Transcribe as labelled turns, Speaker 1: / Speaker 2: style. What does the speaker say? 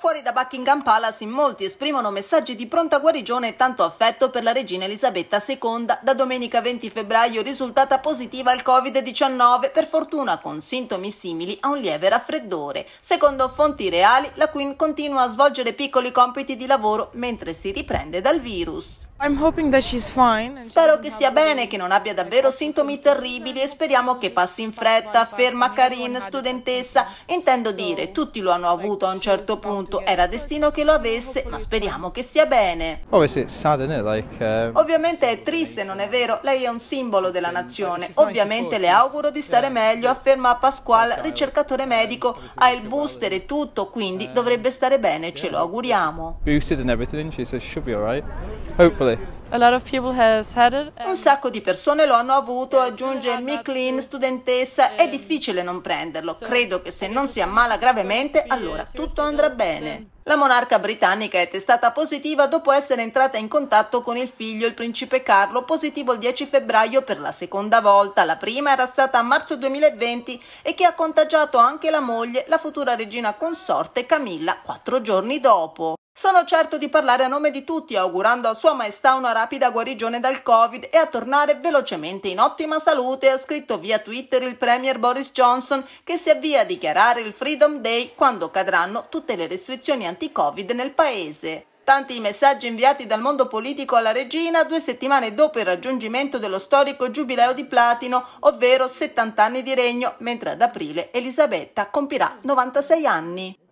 Speaker 1: Fuori da Buckingham Palace in molti esprimono messaggi di pronta guarigione e tanto affetto per la regina Elisabetta II, da domenica 20 febbraio risultata positiva al Covid-19, per fortuna con sintomi simili a un lieve raffreddore. Secondo fonti reali, la Queen continua a svolgere piccoli compiti di lavoro mentre si riprende dal virus. Spero che sia bene, che non abbia davvero sintomi terribili e speriamo che passi in fretta, afferma Karin, studentessa. Intendo dire, tutti lo hanno avuto a un certo punto, era destino che lo avesse, ma speriamo che sia bene. Oh, uh, Ovviamente è triste, non è vero? Lei è un simbolo della nazione. Ovviamente le auguro di stare meglio, afferma Pasquale, ricercatore medico. Ha il booster e tutto, quindi dovrebbe stare bene, ce lo auguriamo. Boosted and everything, she says she'll be alright. Hopefully. Un sacco di persone lo hanno avuto, aggiunge McLean, studentessa, è difficile non prenderlo. Credo che se non si ammala gravemente, allora tutto andrà bene. La monarca britannica è testata positiva dopo essere entrata in contatto con il figlio, il principe Carlo, positivo il 10 febbraio per la seconda volta. La prima era stata a marzo 2020 e che ha contagiato anche la moglie, la futura regina consorte Camilla, quattro giorni dopo. Sono certo di parlare a nome di tutti, augurando a Sua Maestà una rapida guarigione dal Covid e a tornare velocemente in ottima salute, ha scritto via Twitter il Premier Boris Johnson, che si avvia a dichiarare il Freedom Day quando cadranno tutte le restrizioni anti-Covid nel paese. Tanti i messaggi inviati dal mondo politico alla regina due settimane dopo il raggiungimento dello storico giubileo di platino, ovvero 70 anni di regno, mentre ad aprile Elisabetta compirà 96 anni.